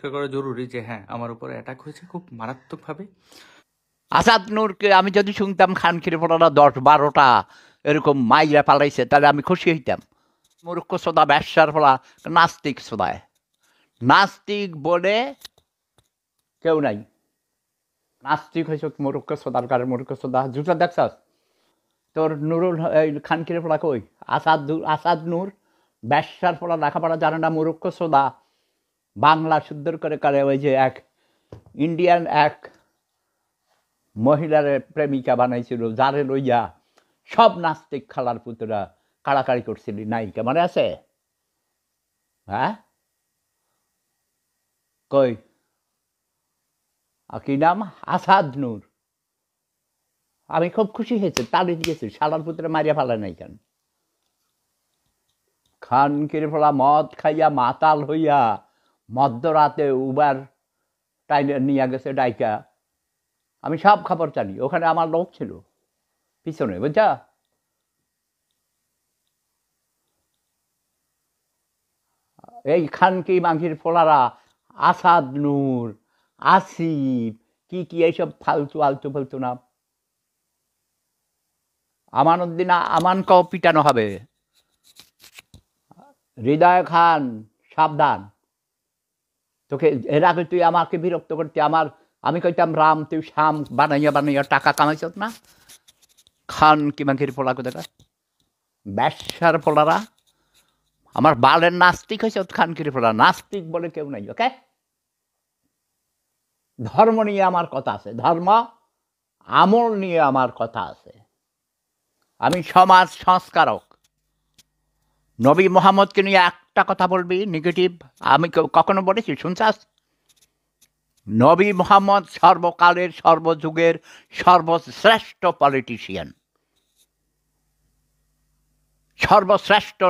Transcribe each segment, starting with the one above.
পরিষ্কার করা জরুরি যে হ্যাঁ আমার উপরে অ্যাটাক হয়েছে খুব মারাত্মকভাবে আসাদ নূরকে আমি যদি শুনতাম খান খিরফোটারা দশ বারোটা এরকম মাইরা পালাইছে তাহলে আমি খুশি হইতাম মূর্খ সোদা ব্যবসার ফলা নাস্তিক সোদায় নাস্তিক বলে কেউ নাই নাস্তিক হয়েছে মূর্খ সোদার কারণ মূর্খ সোদা জুটা দেখছাস তোর নুরুল খান পড়া কই আসাদ আসাদ নূর ব্যবসার ফলা লেখাপড়া জানে না মূর্খ সোদা বাংলা সুন্দর করে করে ওই যে এক ইন্ডিয়ান এক মহিলার প্রেমিকা বানাইছিল যারে লইয়া সব নাস্তিক খালার পুতরা কাড়াকাড়ি করছিল নায়িকা মনে আছে হ্যাঁ কই কি নাম আসাদ নূর আমি খুব খুশি হয়েছে তাড়ি দিয়েছি সালার পুত্রে মারিয়া ফেলা নাই কেন কির ফলা মদ খাইয়া মাতাল হইয়া মধ্যরাতে উবার টাইনে নিয়ে গেছে ডাইকা আমি সব খবর জানি ওখানে আমার লোক ছিল পিছনে বুঝছা এই খানকি মাংসির ফোলারা আসাদ নূর আসিফ কি কি এইসব ফালতু আলতু ফালতু না উদ্দিন আমানকেও পিটানো হবে হৃদয় খান সাবধান তোকে এর আগে তুই আমাকে বিরক্ত করতে আমার আমি কইতাম রাম তুই শ্যাম বানাইয়া বানাইয়া টাকা কামাইছ না খান কিংবা ঘির পোলা কোথাকার ব্যবসার পোলারা আমার বালের নাস্তিক হয়েছে খান ঘির পোলা নাস্তিক বলে কেউ নাই ওকে ধর্ম নিয়ে আমার কথা আছে ধর্ম আমল নিয়ে আমার কথা আছে আমি সমাজ সংস্কারক নবী মোহাম্মদকে নিয়ে একটা কথা বলবি নেগেটিভ আমি কখনো বলেছি শুনছাস নবী মোহাম্মদ সর্বকালের সর্বযুগের সর্বশ্রেষ্ঠ পলিটিশিয়ান সর্বশ্রেষ্ঠ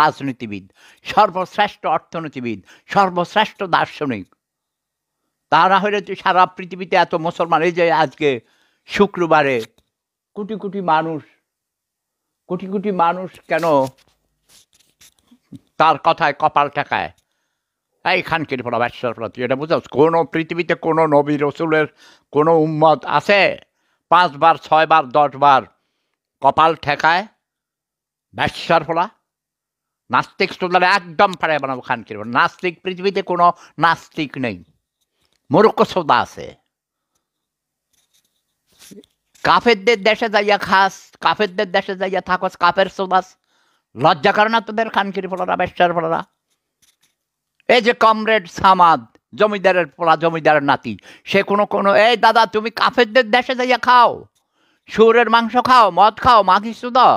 রাজনীতিবিদ সর্বশ্রেষ্ঠ অর্থনীতিবিদ সর্বশ্রেষ্ঠ দার্শনিক তারা হলে তুই সারা পৃথিবীতে এত মুসলমান এই যে আজকে শুক্রবারে কোটি কোটি মানুষ কোটি কোটি মানুষ কেন তার কথায় কপাল ঠেকায় এইখানকির প্রবাসের প্রতি এটা বুঝো কোনো পৃথিবীতে কোনো নবী রসুলের কোনো উম্মত আছে পাঁচবার ছয়বার দশবার কপাল ঠেকায় ব্যবসার ফলা নাস্তিক সুন্দর একদম ফাড়ে বানাবো খানকির নাস্তিক পৃথিবীতে কোনো নাস্তিক নেই মূর্খ সোদা আছে কাফেরদের দেশে যাইয়া খাস কাফেরদের দেশে যাইয়া থাকস কাফের সোদাস লজ্জা করে না তোদের খানকির ফলারা ব্যবসার ফলারা এই যে কমরেড সামাদ জমিদারের পোলা জমিদারের নাতি সে কোনো কোনো এই দাদা তুমি কাফেরদের দেশে যাইয়া খাও সুরের মাংস খাও মদ খাও মাখিস তো